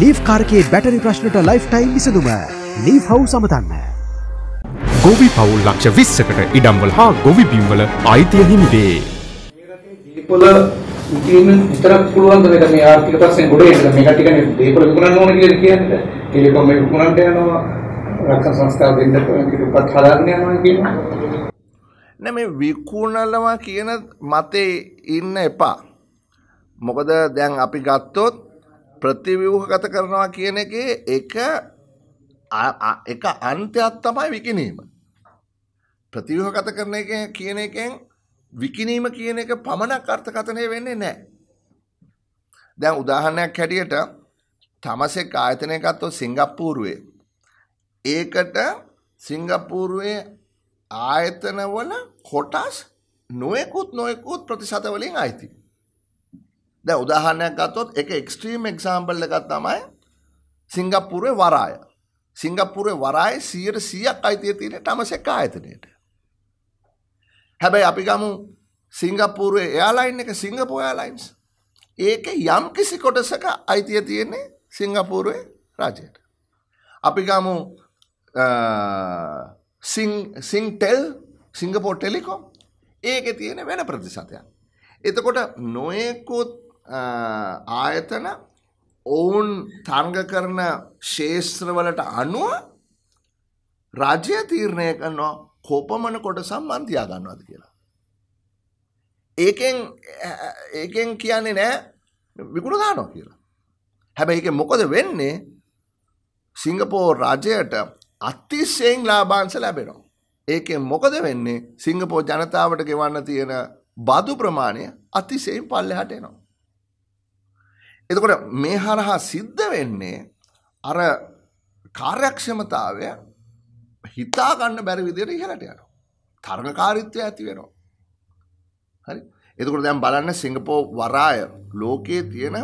Leaf කාර්කයේ battery ප්‍රශ්නට lifetime විසඳුම ලී් හව් සමතන්න. ගොවි පවුල් ලක්ෂ විස්සකට ඉඩම්වල හා ගොවි බිම්වල අයිතිය හිමිවේ. දීපල ඉතින් විතරක් පුළුවන් ද මේක මේ ආර්ථික ප්‍රශ්නේ ගොඩ එන්න මේක ටිකනේ දීපල විකුණන්න ඕන කියලා කියන්නේ. ටෙලිකොම් එක විකුණන්න යනවා රක්ෂණ සංස්ථා දෙන්න පිටපත් හදාගෙන යනවා කියනවා. නෑ මේ විකුණලවා කියන මතේ ඉන්න එපා. මොකද දැන් අපි ගත්තොත් ප්‍රතිව්‍යූහගත කරනවා කියන එකේ එක එක අන්තයක් තමයි විකිනීම. ප්‍රතිව්‍යූහගත කරන එක කියන එකෙන් විකිනීම කියන එක පමණක් අර්ථකථනය වෙන්නේ නැහැ. දැන් උදාහරණයක් හැටියට තමසෙක් ආයතනයක් ගත්තොත් සිංගප්පූරුවේ ඒකට සිංගප්පූරුවේ ආයතනවල කොටස් නොයෙකුත් නොයෙකුත් ප්‍රතිශත වලින් අයිති. දැ උදාහරණයක් ගත්තොත් එක එක්ස්ට්‍රීම් එක්සාම්පල් එකත් තමයි සිංගප්පුරේ වරාය සිංගප්පුරේ වරාය සියයට සියක් අයිතිය තියෙන ටමසෙක් ආයතනයට හැබැයි අපි ගමු සිංගප්පූරුවේ එයාලයින් එක සිංගපෝ යාලයින්ස් ඒක යම් කිසි කොටසක අයිතිය තියෙන්නේ සිංගපූරුවේ රාජයට අපි ගමු සිංටෙල් සිංගපෝ ටෙලිකොම් ඒක තියෙන වෙන ප්‍රතිශතයක් එතකොට නොයෙකුත් ආයතන ඔවුන් තරග කරන ශේෂත්‍රවලට අනුව රජය තීරණය කරනවා කොපමණ කොට සම්බන්තියා ගන්නවාද කියලා. ඒකෙන් ඒකෙන් කියන්නේ නෑ විකුණ ගානවා කියලා. හැබැයි ඒක මොකද වෙන්නේ සිංගපෝර් රජයට අතිශයෙන් ලාභාංශ ලැබෙනවා. ඒකෙන් මොකද වෙන්නේ සිංගපෝර් ජනතාවට ගෙවන්න තියෙන බදු ප්‍රමාණය අතිශයෙන් පල්ලෙහාට එනවා. එතකොට මේ හරහා සිද්ධ වෙන්නේ අර කාර්යක්ෂමතාවය හිතා ගන්න බැරි විදිහට ඉහළට යනවා. තරඟකාරීත්වය ඇති වෙනවා. හරි. එතකොට දැන් බලන්න සිංගප්පූර් වරාය ලෝකයේ තියෙන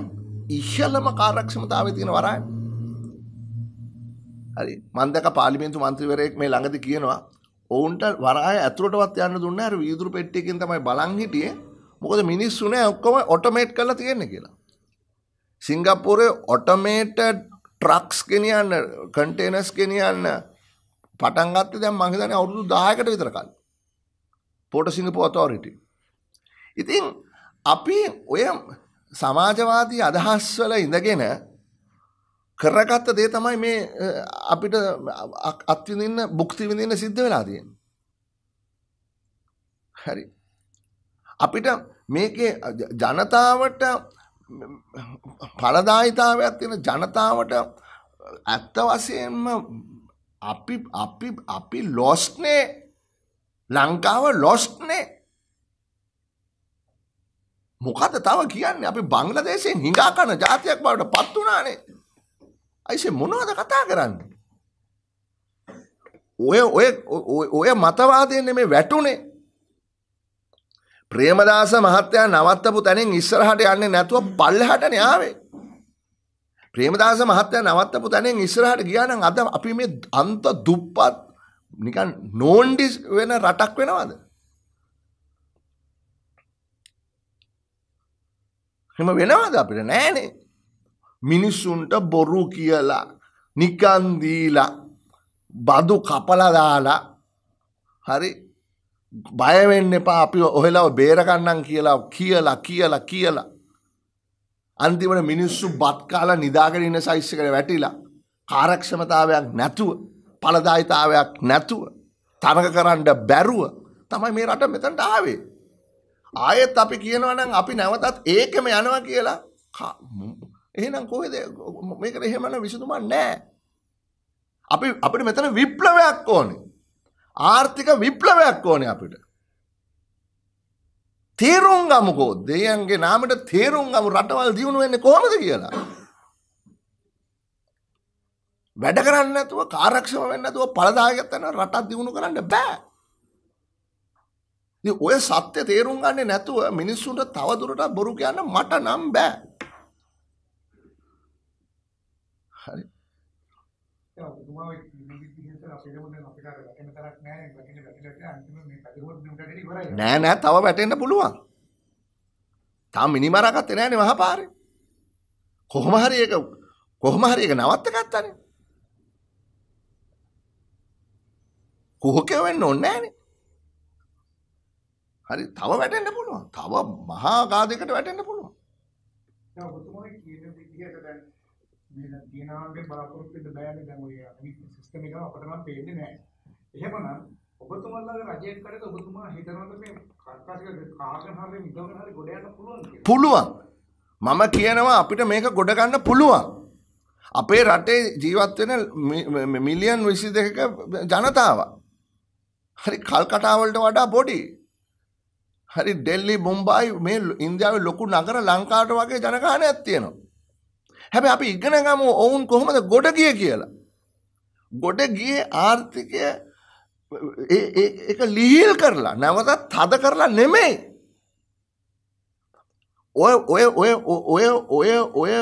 ඉහළම කාර්යක්ෂමතාවයේ තියෙන වරාය. හරි. මම දැක පාර්ලිමේන්තු මන්ත්‍රීවරයෙක් මේ ළඟදී කියනවා ඔවුන්ට වරාය ඇතුළටවත් යන්න දුන්නේ අර වීදුරු පෙට්ටියකින් තමයි බලන් හිටියේ. මොකද මිනිස්සු නෑ ඔක්කොම ඔටෝමේට් කරලා තියෙන්නේ කියලා. සිංගප්පූරේ ඔටමේටඩ් ට්‍රක්ස් ගෙනියන්න කන්ටේනස් ගෙනියන්න පටන් ගත්තේ දැන් මම හිතන්නේ අවුරුදු 10කට විතර කලින් පෝට සිංගපෝ අතෝරිටි. ඉතින් අපි ඔය සමාජවාදී අදහස් වල ඉඳගෙන කරගත්ත දේ තමයි මේ අපිට අත්විඳින්න භුක්ති විඳින්න සිද්ධ වෙලා තියෙන්නේ. හරි. අපිට මේකේ ජනතාවට පලදායිතාවයක් තියෙන ජනතාවට ඇත්ත වසයෙන්ම අපි අපි අපි ලොස්නේ ලංකාව ලොස්නේ මොකද තව කියන්නේ අපි බංලදේශයෙන් හිඟා කරන ජාතියක් බවට පත් වුණානේ. අයිසේ මොනවද කතා කරන්නේ? ඔය ඔය ඔය මතවාදයෙන් මේ වැටුනේ ප්‍රේමදාස මහත්තයා නවත්තපු තැනෙන් ඉස්සරහට යන්නේ නැතුව පල්ලෙහාටනේ ආවේ. ප්‍රේමදාස මහත්තයා නවත්තපු තැනෙන් ඉස්සරහට ගියා නම් අද අපි මේ අන්ත දුප්පත් නිකන් නෝන්ඩි වෙන රටක් වෙනවද? එහෙම වෙනවද අපිට නෑනේ. මිනිස්සුන්ට බොරු කියලා නිකන් දීලා බදු කපලා දාලා හරි බයවෙන්න එපා අපි ඔහෙලව බේරගන්නම් කියලා කියලා කියලා කියලා. අන්තිමට මිනිස්සු බත්කාලා නිදාගෙන ඉන්න සයිස් එකට වැටිලා කාර්යක්ෂමතාවයක් නැතුව පළදායිතාවයක් නැතුව තරඟ කරන්න බැරුව තමයි මේ රට මෙතනට ආවේ. ආයෙත් අපි කියනවා නම් අපි නැවතත් ඒකම යනවා කියලා එහෙනම් කොහෙද මේකට එහෙමනම් විසඳුමක් නැහැ. අපි අපිට මෙතන විප්ලවයක් ඕනේ. ආර්ථික විප්ලවයක් ඕන අපිට. තේරුම් ගමුකෝ දෙයන්ගේ නාමට තේරුම් ගමු රටවල් දියුණු වෙන්නේ කොහොමද කියලා. වැඩ කරන්න නැතුව කාරක්ෂම වෙන්න නැතුව පළදාගත්තට රටක් දියුණු කරන්න බෑ. ඔය සත්‍ය තේරුම් ගන්නේ නැතුව මිනිස්සුන්ට තවදුරට බොරු කියන්න මට නම් බෑ. හරි. ඔබතුමාව නෑ නෑ තව වැටෙන්න පුළුවන්. තාම මිනිමරා ගත්තේ නෑනේ මහපාරේ. කොහොම හරි ඒක කොහොම හරි ඒක නවත්ත ගත්තානේ. කුහකේ වෙන්න ඕනේ නෑනේ. හරි තව වැටෙන්න පුළුවන්. තව මහා ගාදයකට වැටෙන්න පුළුවන්. ඔබතුමා කියන විදිහට දැන් මේක තියනාගේ බලාපොරොත්තු වෙන්න බෑනේ දැන් ඔය සිස්ටම් එක අපිට නම් පේන්නේ නෑ. එහෙමනම් ඔබතුමාලාගේ රජයේ කඩේක ඔබතුමා හිතනවද මේ කර්කාසික කාගෙන හරි මිදවගෙන හරි ගොඩ යන්න පුළුවන් කියලා? පුළුවන්. මම කියනවා අපිට මේක ගොඩ ගන්න පුළුවන්. අපේ රටේ ජීවත් වෙන මිලියන් 22ක ජනතාව. හරි කල්කටාවලට වඩා පොඩි. හරි ඩෙල්ලි මුම්බයි මේ ඉන්දියාවේ ලොකු නගර ලංකාවට වගේ ජනගහනයක් තියෙනවා. හැබැයි අපි ඉගෙන ගමු ඔවුන් කොහොමද ගොඩ ගියේ කියලා. ගොඩ ගියේ ආර්ථිකය ඒක ලිහිල් කරලා නැවතත් හද කරලා නෙමෙයි. ඔය ඔය ඔය ඔය ඔය ඔය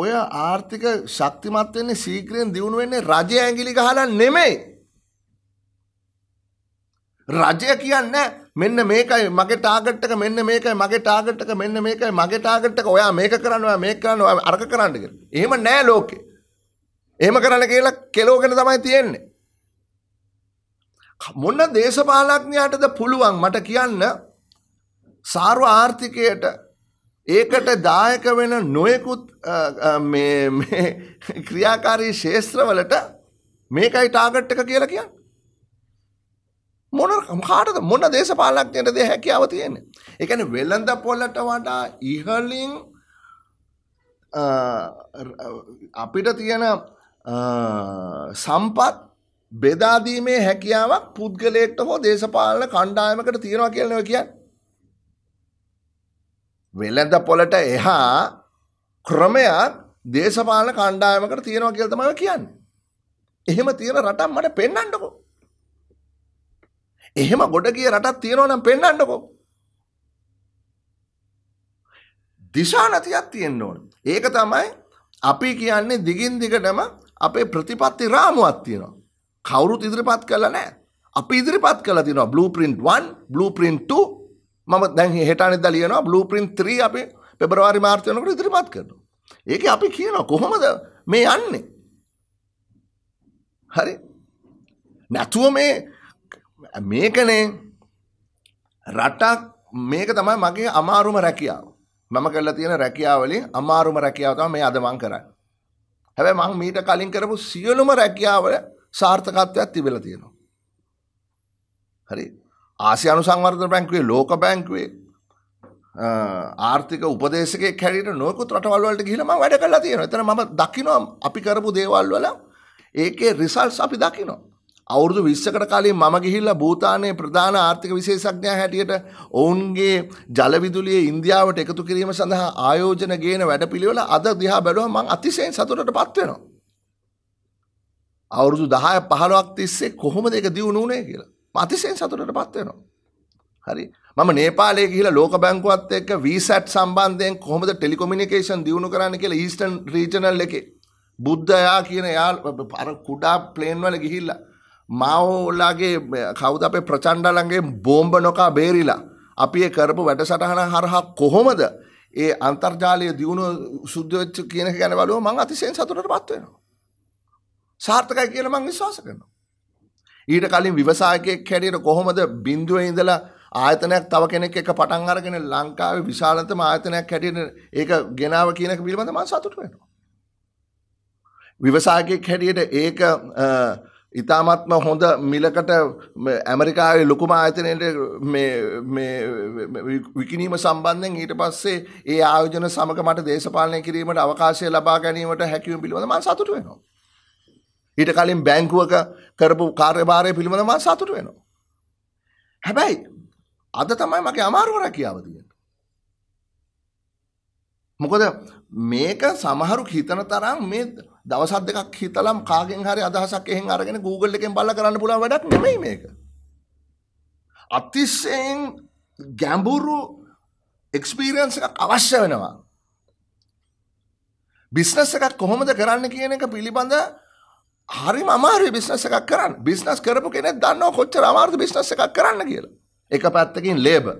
ඔය ආර්ථික ශක්තිමත් වෙන්නේ ශීඝ්‍රයෙන් දියුණු වෙන්නේ රජය ඇඟිලි ගහලා නෙමෙයි. රජය කියන්නේ මෙන්න මේකයි මගේ ටාගට් එක මෙන්න මේකයි මගේ ටාගට් එක මෙන්න මේකයි මගේ ටාගට් එක ඔයා මේක කරන්න ඔයා මේක කරන්න ඔයා අරක කරන්න කියලා. එහෙම නෑ ලෝකේ. එහෙම කරන්න කියලා කෙලෝගෙන තමයි තියෙන්නේ. මොන දේශපාලඥයාටද පුළුවන් මට කියන්න සාර්ව ආර්ථිකයට ඒකට දායක වෙන නොයෙකුත් මේ ක්‍රියාකාරී ශේෂත්‍රවලට මේකයි ටාගට් එක කියලා කියන්නේ මොන කාටද මොන දේශපාලක්ඥයට දේ හැකියාව තියෙන්නේ. එකන වෙළඳ පොල්ලට වඩා ඉහලින් අපිට තියෙන සම්පත් බෙදාදීමේ හැකියාවක් පුද්ගලයෙක්ට හෝ දේශපාලන කණ්ඩායමකට තියෙනවා කියලව කියන්න. වෙළඳ පොලට එහා ක්‍රමයක් දේශපාලන කණ්ඩායමකට තියෙනවා කියල්තමව කියන්න. එහෙම තියෙන රටම් මට පෙන්න්නටකෝ. එහෙම ගොඩ කිය රටක් තියෙනවනම් පෙන්වන්නකෝ. දිශා නැතියක් තියෙන්න ඕන. ඒක තමයි අපි කියන්නේ දිගින් දිගටම අපේ ප්‍රතිපත්ති රාමුවක් තියෙනවා. කවුරුත් ඉදිරිපත් කළා නැහැ. අපි ඉදිරිපත් කළා තියෙනවා බ්ලූප්‍රින්ට් 1, බ්ලූප්‍රින්ට් 2. මම දැන් හෙට අනිද්දා ලියනවා බ්ලූප්‍රින්ට් 3 අපි පෙබරවාරි මාර්තු වෙනකොට ඉදිරිපත් කරනවා. ඒක අපි කියනවා කොහොමද මේ යන්නේ? හරි. නැතුව මේ මේකනේ රටක් මේක තමයි මගේ අමාරුම රැකියාව. මම කරලා තියෙන රැකියාවලින් අමාරුම රැකියාව තමයි මේ අද මම කරන්නේ. හැබැයි මම මීට කලින් කරපු සියලුම රැකියාවල සාර්ථකත්වයක් තිබිලා තියෙනවා. හරි. ආසියානු සංවර්ධන බැංකුවේ ලෝක බැංකුවේ ආර්ථික උපදේශකයෙක් හැටියට නොයෙකුත් රටවල් වලට ගිහිල්ලා මම වැඩ කරලා තියෙනවා. එතන මම දකිනවා අපි කරපු දේවල් වල ඒකේ රිසල්ට්ස් අපි දකිනවා. අවුරුදු 20කට කලින් මම ගිහිල්ලා භූතානයේ ප්‍රධාන ආර්ථික විශේෂඥයා හැටියට ඔවුන්ගේ ජල විදුලිය ඉන්දියාවට එකතු කිරීම සඳහා ආයෝජන ගේන වැඩපිළිවෙල අද දිහා බැලුවම මම අතිශයින් සතුටටපත් වෙනවා. අවුරුදු 10 15ක් තිස්සේ කොහොමද ඒක දියුණු වුණේ කියලා. මම අතිශයින් සතුටටපත් වෙනවා. හරි. මම නේපාලයේ ගිහිලා ලෝක බැංකුවත් එක්ක VSAT සම්බන්ධයෙන් කොහොමද ටෙලිකොමියුනිකේෂන් දියුණු කරන්න කියලා ඊස්ටර්න් රීජනල් එකේ බුද්ධයා කියන යා අර කුඩා ප්ලේන් වල ගිහිල්ලා මාවෝලාගේ කවුද අපේ ප්‍රචණ්ඩලන්ගේ බෝම්බ නොකා බේරිලා. අපි ඒ කරපු වැඩසටහන හරහා කොහොමද ඒ අන්තර්ජාලය දියුණුව සුද්ධවෙච්ච කියන ගැන බලුව මං අතිශයෙන් සතුටට පත්වෙනවා. සාර්ථකයි කියලා මං විශ්වාස කරනවා. ඊට කලින් විවසායකයෙක් හැටියට කොහොමද බිඳුවේ ඉඳලා ආයතනයක් තව කෙනෙක් එක පටන් අරගෙන ලංකාවේ විශාලතම ආයතනයක් හැටියට ඒක ගෙනාව කියන එක පිළිබඳව මම සතුටු වෙනවා. විවසායකයෙක් හැටියට ඒක ඉතාමත්ම හොඳ මිලකට ඇමරිකාවේ ලොකුම ආයතනයට විකිනීම සම්බන්ධයෙන් ඊට පස්සේ ඒ ආයෝජන සමග මට දේශපාලනය කිරීමට අවකාශය ලබා ගැනීමට හැකිවීම පිළිබඳ මම සතුටු වෙනවා. ඊට කලින් බැංකුවක කරපු කාර්යභාරය පිළිබඳ මම සතුටු වෙනවා. හැබැයි අද තමයි මගේ අමාරුව රැකියාව තියෙන්නේ. මොකද මේක සමහරු හිතන තරම් මේ දවස් දෙකක් හිතලම් කාගෙන් හරි අදහසක් එහෙන් අරගෙන Google එකෙන් බලලා කරන්න පුළුවන් වැඩක් නෙමෙයි මේක. අතිශයින් ගැඹුරු එක්ස්පීරියන්ස් එකක් අවශ්‍ය වෙනවා. බිස්නස් එකක් කොහොමද කරන්න කියන එක පිළිබඳ හරිම අමාරුයි බිස්නස් එකක් කරන්න. බිස්නස් කරපු කෙනෙක් දන්නවා කොච්චර අමාරුද බිස්නස් එකක් කරන්න කියලා. එක පැත්තකින් ලේබර්,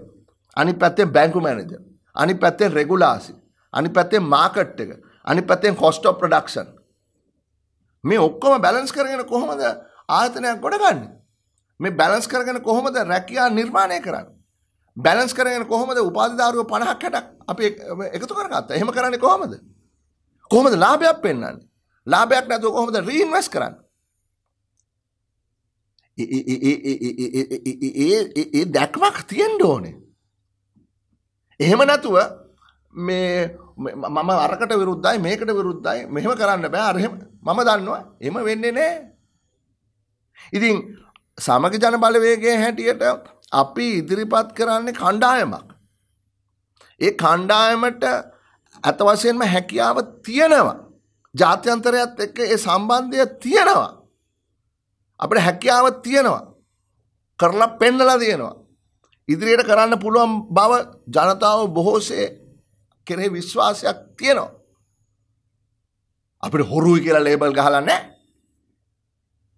අනිත් පැත්තෙන් බැංකු මැනේජර්, අනිත් පැත්තෙන් රෙගුලාසි, අනිත් පැත්තෙන් මාකට් එක, අනිත් පැත්තෙන් කොස්ට් ඔෆ් ප්‍රොඩක්ෂන්, මේ ඔක්කොම බැලන්ස් කරගෙන කොහොමද ආයතනයක් ගොඩගන්නේ? මේ බැලන්ස් කරගෙන කොහොමද රැකියා නිර්මාණය කරන්නේ? බැලන්ස් කරගෙන කොහොමද උපාධිධාරුව 50ක් 60ක් අපි එකතු කරගත්තා. එහෙම කරන්නේ කොහොමද? කොහොමද ලාභයක් පෙන්වන්නේ? ලාභයක් නැතුව කොහොමද රීඉන්වෙස්ට් කරන්නේ? ඒ දැක්මක් තියෙන්න ඕනේ. එහෙම නැතුව මේ මම අරකට විරුද්ධයි මේකට විරුද්ධයි මෙහෙම කරන්න බෑ අර මම දන්නවා එහෙම වෙන්නේ නෑ. ඉතින් සමග ජන බලවේගයේ හැටියට අපි ඉදිරිපත් කරන්නේ කණ්ඩායමක්. ඒ කණ්ඩායමට අත වශයෙන්ම හැකියාව තියෙනවා. ජාත්‍යන්තරයත් එක්ක ඒ සම්බන්ධය තියෙනවා. අපිට හැකියාව තියෙනවා. කරලා පෙන්නලා තියෙනවා. ඉදිරියට කරන්න පුළුවන් බව ජනතාව බොහෝසේ කෙරෙහි විශ්වාසයක් තියෙනවා. අපිට හොරුයි කියලා ලේබල් ගහලා නැහැ.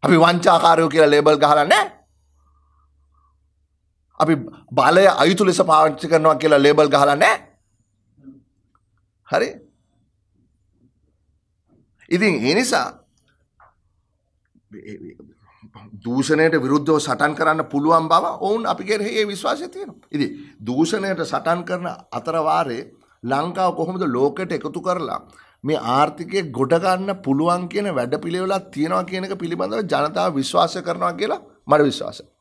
අපි වංචාකාරයෝ කියලා ලේබල් ගහලා නැහැ. අපි බලය අයුතු ලෙස පාවිච්චි කරනවා කියලා ලේබල් ගහලා නැහැ. හරි? ඉතින් ඒ නිසා දූෂණයට විරුද්ධව සටන් කරන්න පුළුවන් බව ඔවුන් අපි කෙරෙහි ඒ විශ්වාසය තියෙනවා. ඉතින් දූෂණයට සටන් කරන අතර වාරේ ලංකාව කොහොමද ලෝකෙට එකතු කරලා මේ ආර්ථිකය ගොඩගන්න පුළුවන් කියන වැඩ පිළිවෙලක් තියෙනවා කියන එක පිළිබඳව ජනතාව විශ්වාස කරනවා කියලා මට විශ්වාසයි